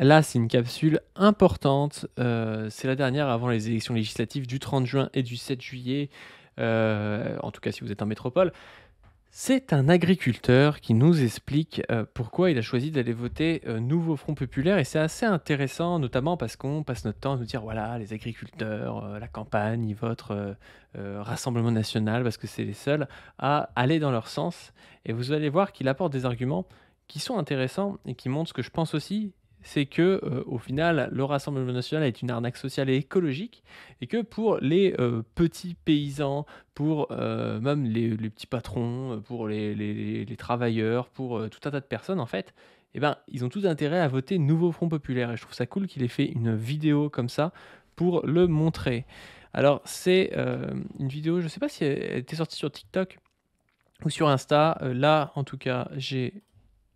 Là, c'est une capsule importante. Euh, c'est la dernière avant les élections législatives du 30 juin et du 7 juillet, euh, en tout cas si vous êtes en métropole. C'est un agriculteur qui nous explique euh, pourquoi il a choisi d'aller voter Nouveau Front Populaire et c'est assez intéressant, notamment parce qu'on passe notre temps à nous dire voilà, les agriculteurs, la campagne, ils votent Rassemblement National parce que c'est les seuls à aller dans leur sens. Et vous allez voir qu'il apporte des arguments qui sont intéressants et qui montrent ce que je pense aussi, c'est que euh, au final, le Rassemblement national est une arnaque sociale et écologique, et que pour les euh, petits paysans, pour euh, même les, petits patrons, pour les, travailleurs, pour tout un tas de personnes en fait, eh ben, ils ont tous intérêt à voter Nouveau Front Populaire. Et je trouve ça cool qu'il ait fait une vidéo comme ça pour le montrer. Alors c'est une vidéo, je ne sais pas si elle était sortie sur TikTok ou sur Insta. là, en tout cas, j'ai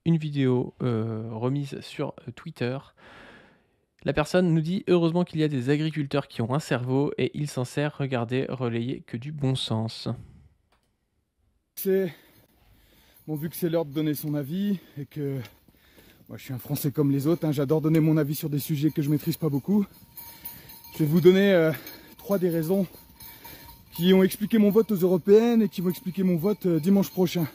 une vidéo euh, remise sur euh, Twitter. La personne nous dit heureusement qu'il y a des agriculteurs qui ont un cerveau et ils s'en servent, regardez, relayer que du bon sens. C'est bon vu que c'est l'heure de donner son avis et que moi je suis un Français comme les autres, hein, j'adore donner mon avis sur des sujets que je maîtrise pas beaucoup. Je vais vous donner euh, trois des raisons qui ont expliqué mon vote aux européennes et qui vont expliquer mon vote dimanche prochain.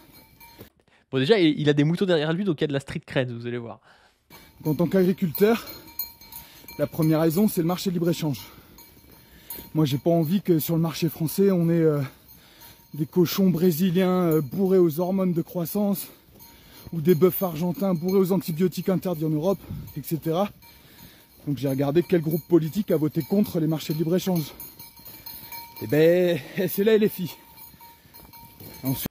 Bon, déjà, il a des moutons derrière lui, donc il y a de la street cred, vous allez voir. En tant qu'agriculteur, la première raison, c'est le marché libre-échange. Moi, j'ai pas envie que sur le marché français, on ait euh, des cochons brésiliens euh, bourrés aux hormones de croissance ou des bœufs argentins bourrés aux antibiotiques interdits en Europe, etc. Donc j'ai regardé quel groupe politique a voté contre les marchés libre-échange. Eh ben, c'est là, les filles. Ensuite...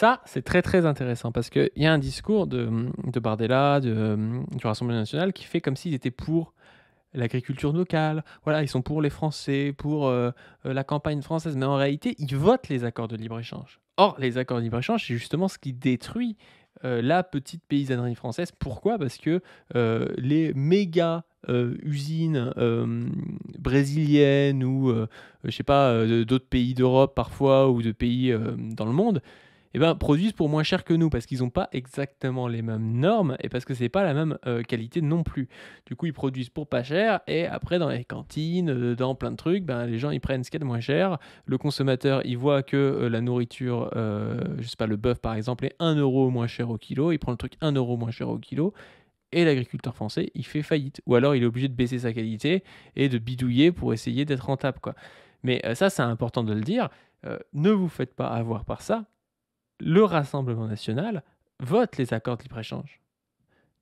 Ça, c'est très très intéressant parce qu'il y a un discours de, de Bardella, de, du Rassemblement national, qui fait comme s'ils étaient pour l'agriculture locale, voilà, ils sont pour les Français, pour euh, euh, la campagne française, mais en réalité, ils votent les accords de libre-échange. Or, les accords de libre-échange, c'est justement ce qui détruit euh, la petite paysannerie française. Pourquoi Parce que les méga usines brésiliennes ou, je sais pas, d'autres pays d'Europe parfois ou de pays dans le monde eh ben, produisent pour moins cher que nous parce qu'ils n'ont pas exactement les mêmes normes et parce que n'est pas la même euh, qualité non plus. Du coup, ils produisent pour pas cher et après, dans les cantines, euh, dans plein de trucs, ben, les gens ils prennent ce qu'il y a de moins cher. Le consommateur, il voit que euh, la nourriture, euh, je sais pas, le bœuf par exemple, est 1 euro moins cher au kilo. Il prend le truc 1 euro moins cher au kilo et l'agriculteur français, il fait faillite. Ou alors il est obligé de baisser sa qualité et de bidouiller pour essayer d'être rentable. Quoi. Mais ça, c'est important de le dire. ne vous faites pas avoir par ça le Rassemblement national vote les accords de libre-échange.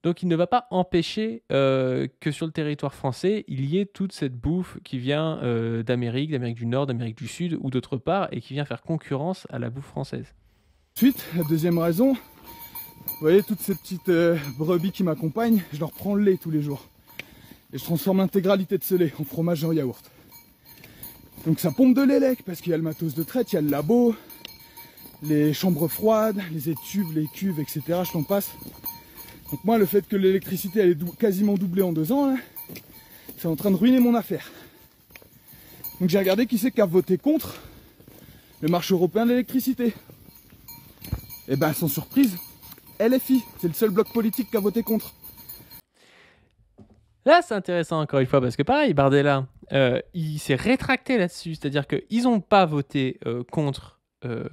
Donc il ne va pas empêcher euh, que sur le territoire français, il y ait toute cette bouffe qui vient euh, d'Amérique, d'Amérique du Nord, d'Amérique du Sud ou d'autre part, et qui vient faire concurrence à la bouffe française. Ensuite, la deuxième raison, vous voyez toutes ces petites euh, brebis qui m'accompagnent, je leur prends le lait tous les jours. Et je transforme l'intégralité de ce lait en fromage et en yaourt. Donc ça pompe de l'élec parce qu'il y a le matos de traite, il y a le labo, les chambres froides, les étubes, les cuves, etc. Je t'en passe. Donc moi, le fait que l'électricité ait quasiment doublé en deux ans, c'est en train de ruiner mon affaire. Donc j'ai regardé qui c'est qui a voté contre le marché européen de l'électricité. Et eh ben sans surprise, LFI, c'est le seul bloc politique qui a voté contre. Là, c'est intéressant encore une fois parce que pareil, Bardella, euh, il s'est rétracté là-dessus, c'est-à-dire qu'ils n'ont pas voté euh, contre euh,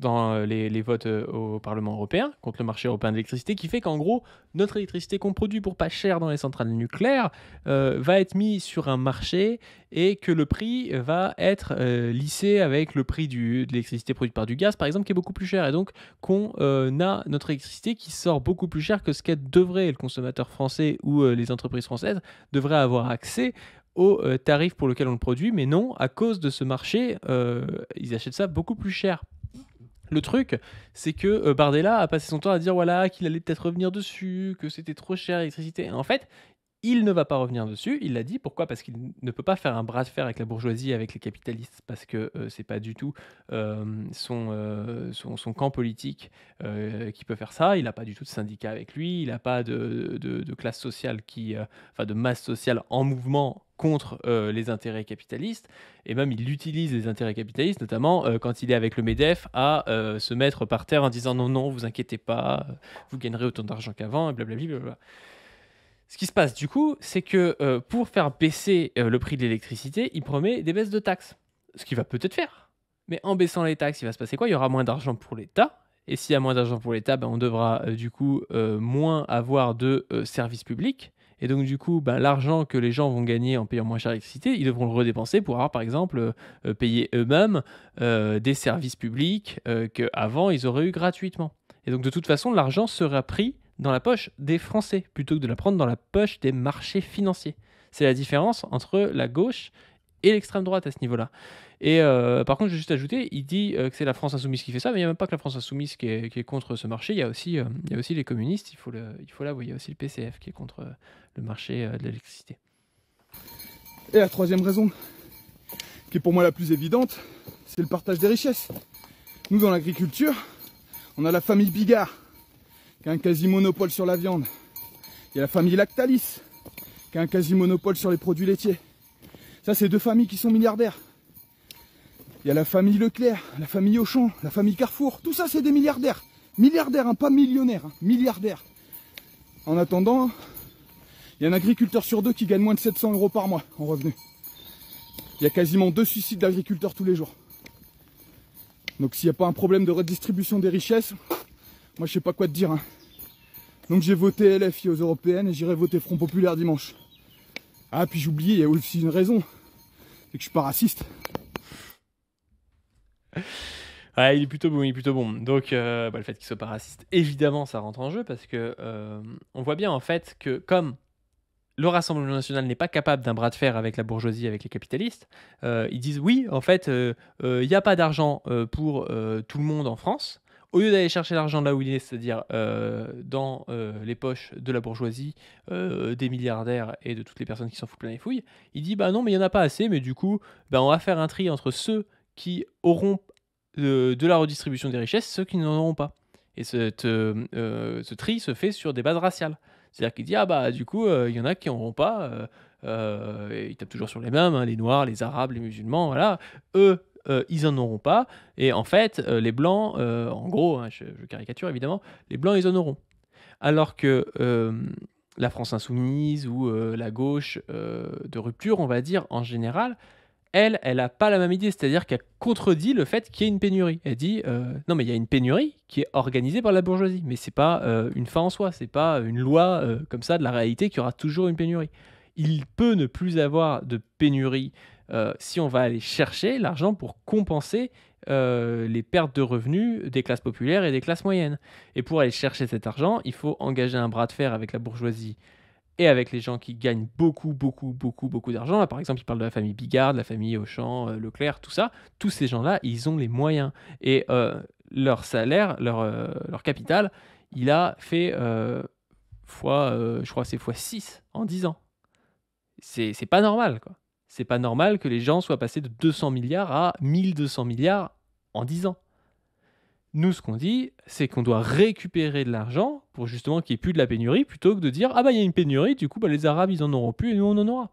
dans les, votes euh, au Parlement européen contre le marché européen l'électricité, qui fait qu'en gros, notre électricité qu'on produit pour pas cher dans les centrales nucléaires euh, va être mise sur un marché et que le prix va être lissé avec le prix de l'électricité produite par du gaz, par exemple, qui est beaucoup plus cher. Et donc, qu'on a notre électricité qui sort beaucoup plus cher que ce qu'elle devrait. Le consommateur français ou les entreprises françaises devraient avoir accès au euh, tarif pour lequel on le produit, mais non, à cause de ce marché, euh, ils achètent ça beaucoup plus cher. Le truc, c'est que euh, Bardella a passé son temps à dire voilà qu'il allait peut-être revenir dessus, que c'était trop cher l'électricité. En fait, il ne va pas revenir dessus, il l'a dit. Pourquoi Parce qu'il ne peut pas faire un bras de fer avec la bourgeoisie, avec les capitalistes, parce que euh, ce n'est pas du tout euh, euh, son, son, camp politique qui peut faire ça. Il n'a pas du tout de syndicat avec lui, il n'a pas de, classe sociale qui, enfin de masse sociale en mouvement contre les intérêts capitalistes, et même il utilise les intérêts capitalistes, notamment quand il est avec le MEDEF, à se mettre par terre en disant non, non, vous inquiétez pas, vous gagnerez autant d'argent qu'avant, et blablabla. Ce qui se passe du coup, c'est que euh, pour faire baisser euh, le prix de l'électricité, il promet des baisses de taxes. Ce qu'il va peut-être faire. Mais en baissant les taxes, il va se passer quoi Il y aura moins d'argent pour l'État. Et s'il y a moins d'argent pour l'État, ben, on devra euh, du coup moins avoir de services publics. Et donc du coup, ben, l'argent que les gens vont gagner en payant moins cher l'électricité, ils devront le redépenser pour avoir par exemple payé eux-mêmes des services publics qu'avant ils auraient eu gratuitement. Et donc de toute façon, l'argent sera pris dans la poche des Français plutôt que de la prendre dans la poche des marchés financiers. C'est la différence entre la gauche et l'extrême droite à ce niveau-là. Et euh, par contre, je vais juste ajouter, il dit euh, que c'est la France insoumise qui fait ça, mais il n'y a même pas que la France insoumise qui est, qui est contre ce marché, il y a aussi, euh, il y a aussi les communistes, il faut le il, il y a aussi le PCF qui est contre le marché de l'électricité. Et la troisième raison, qui est pour moi la plus évidente, c'est le partage des richesses. Nous, dans l'agriculture, on a la famille Bigard, qui a un quasi-monopole sur la viande. Il y a la famille Lactalis, qui a un quasi-monopole sur les produits laitiers. Ça, c'est deux familles qui sont milliardaires. Il y a la famille Leclerc, la famille Auchan, la famille Carrefour. Tout ça, c'est des milliardaires. Milliardaires, hein, pas millionnaires, hein, milliardaires. En attendant, il y a un agriculteur sur deux qui gagne moins de 700 euros par mois en revenus. Il y a quasiment deux suicides d'agriculteurs tous les jours. Donc s'il n'y a pas un problème de redistribution des richesses, moi, je sais pas quoi te dire. Hein. Donc j'ai voté LFI aux européennes et j'irai voter Front Populaire dimanche. Ah, puis oublié, il y a aussi une raison. C'est que je suis pas raciste. Ouais, il est plutôt bon, il est plutôt bon. Donc, euh, bah, le fait qu'il soit pas raciste, évidemment, ça rentre en jeu parce que euh, on voit bien en fait que comme le Rassemblement national n'est pas capable d'un bras de fer avec la bourgeoisie, avec les capitalistes, euh, ils disent oui, en fait, il n'y a pas d'argent pour tout le monde en France. Au lieu d'aller chercher l'argent là où il est, c'est-à-dire euh, dans euh, les poches de la bourgeoisie, euh, des milliardaires et de toutes les personnes qui s'en foutent plein les fouilles, il dit bah non, mais il n'y en a pas assez, mais du coup, ben on va faire un tri entre ceux qui auront de la redistribution des richesses, ceux qui n'en auront pas. Et cette, ce tri se fait sur des bases raciales. C'est-à-dire qu'il dit ah bah du coup, il y en a qui n'en auront pas. Euh, tape toujours sur les mêmes, hein, les noirs, les arabes, les musulmans, voilà. Eux, euh, ils en auront pas. Et en fait, euh, les blancs, euh, en gros, hein, je, caricature évidemment, les blancs, ils en auront. Alors que la France insoumise ou la gauche de rupture, on va dire, en général, elle, elle n'a pas la même idée. C'est-à-dire qu'elle contredit le fait qu'il y ait une pénurie. Elle dit non, mais il y a une pénurie qui est organisée par la bourgeoisie. Mais c'est pas une fin en soi. C'est pas une loi comme ça de la réalité qu'il y aura toujours une pénurie. Il peut ne plus avoir de pénurie euh, si on va aller chercher l'argent pour compenser euh, les pertes de revenus des classes populaires et des classes moyennes. Et pour aller chercher cet argent, il faut engager un bras de fer avec la bourgeoisie et avec les gens qui gagnent beaucoup, beaucoup, beaucoup, beaucoup d'argent. par exemple, il parle de la famille Bigard, de la famille Auchan, euh, Leclerc, tout ça. Tous ces gens-là, ils ont les moyens. Et leur salaire, leur, capital, il a fait fois, je crois, c'est fois 6 en 10 ans. C'est pas normal, quoi. C'est pas normal que les gens soient passés de 200 milliards à 1200 milliards en 10 ans. Nous, ce qu'on dit, c'est qu'on doit récupérer de l'argent pour justement qu'il n'y ait plus de la pénurie, plutôt que de dire Ah bah il y a une pénurie, du coup bah, les Arabes ils en auront plus et nous on en aura.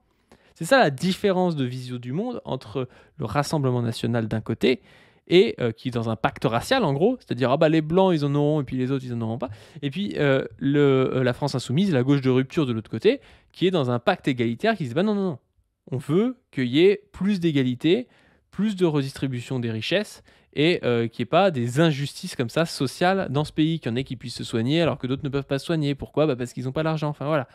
C'est ça la différence de vision du monde entre le Rassemblement national d'un côté et euh, qui est dans un pacte racial en gros, c'est-à-dire ah bah les blancs ils en auront et puis les autres ils en auront pas, et puis euh, euh, la France insoumise, la gauche de rupture de l'autre côté, qui est dans un pacte égalitaire qui dit bah non non non, on veut qu'il y ait plus d'égalité, plus de redistribution des richesses et euh, qu'il n'y ait pas des injustices comme ça sociales dans ce pays, qu'il y en ait qui puissent se soigner alors que d'autres ne peuvent pas se soigner. Pourquoi bah Parce qu'ils n'ont pas l'argent. Enfin voilà.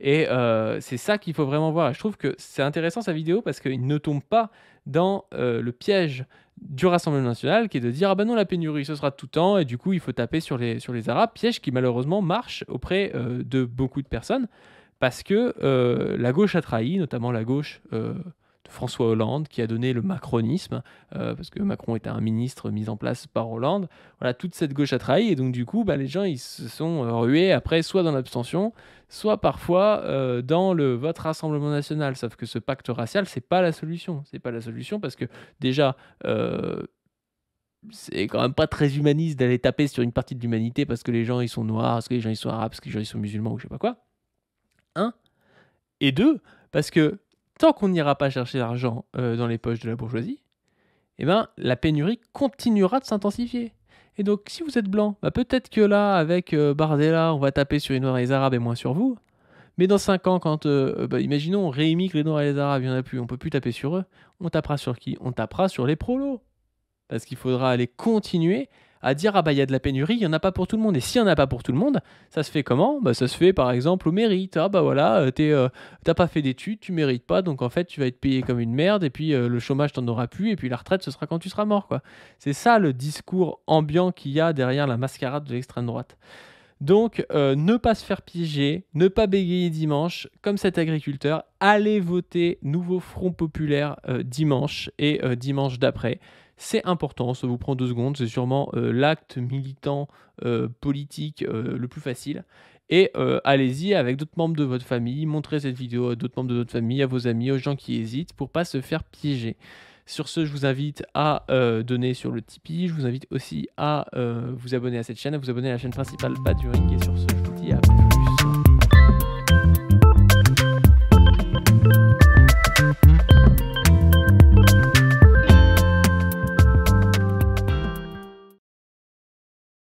Et euh, c'est ça qu'il faut vraiment voir. je trouve que c'est intéressant sa vidéo parce qu'il ne tombe pas dans euh, le piège du Rassemblement national qui est de dire ah ben non la pénurie ce sera tout le temps et du coup il faut taper sur les, sur les Arabes, piège qui malheureusement marche auprès de beaucoup de personnes parce que euh, la gauche a trahi, notamment la gauche euh, de François Hollande, qui a donné le macronisme, euh, parce que Macron était un ministre mis en place par Hollande. Voilà, toute cette gauche a trahi, et donc du coup, bah, les gens ils se sont rués après, soit dans l'abstention, soit parfois dans le vote Rassemblement National. Sauf que ce pacte racial, c'est pas la solution. C'est pas la solution parce que déjà c'est quand même pas très humaniste d'aller taper sur une partie de l'humanité parce que les gens ils sont noirs, parce que les gens ils sont arabes, parce que les gens ils sont musulmans ou je sais pas quoi. Et deux, parce que tant qu'on n'ira pas chercher l'argent euh, dans les poches de la bourgeoisie, eh ben, la pénurie continuera de s'intensifier. Et donc, si vous êtes blanc, bah, peut-être que là, avec Barzella, euh, Bardella, on va taper sur les Noirs et les Arabes et moins sur vous. Mais dans 5 ans, quand, euh, bah, imaginons, on réimigre les Noirs et les Arabes, il n'y en a plus, on peut plus taper sur eux. On tapera sur qui On tapera sur les prolos. Parce qu'il faudra aller continuer à dire ah bah il y a de la pénurie, il y en a pas pour tout le monde. Et s'il y en a pas pour tout le monde, ça se fait comment bah, ça se fait par exemple au mérite. Ah bah voilà, euh, t'es, euh, t'as pas fait d'études, tu mérites pas, donc en fait tu vas être payé comme une merde et puis euh, le chômage t'en aura plus et puis la retraite ce sera quand tu seras mort quoi. C'est ça le discours ambiant qu'il y a derrière la mascarade de l'extrême droite. Donc, ne pas se faire piéger, ne pas bégayer dimanche, comme cet agriculteur. Allez voter Nouveau Front Populaire dimanche et dimanche d'après. C'est important, ça vous prend deux secondes, c'est sûrement euh, l'acte militant euh, politique euh, le plus facile. Et allez-y avec d'autres membres de votre famille, montrez cette vidéo à d'autres membres de votre famille, à vos amis, aux gens qui hésitent, pour ne pas se faire piéger. Sur ce, je vous invite à donner sur le Tipeee. Je vous invite aussi à vous abonner à cette chaîne, à vous abonner à la chaîne principale Baduring, Et sur ce, je vous dis à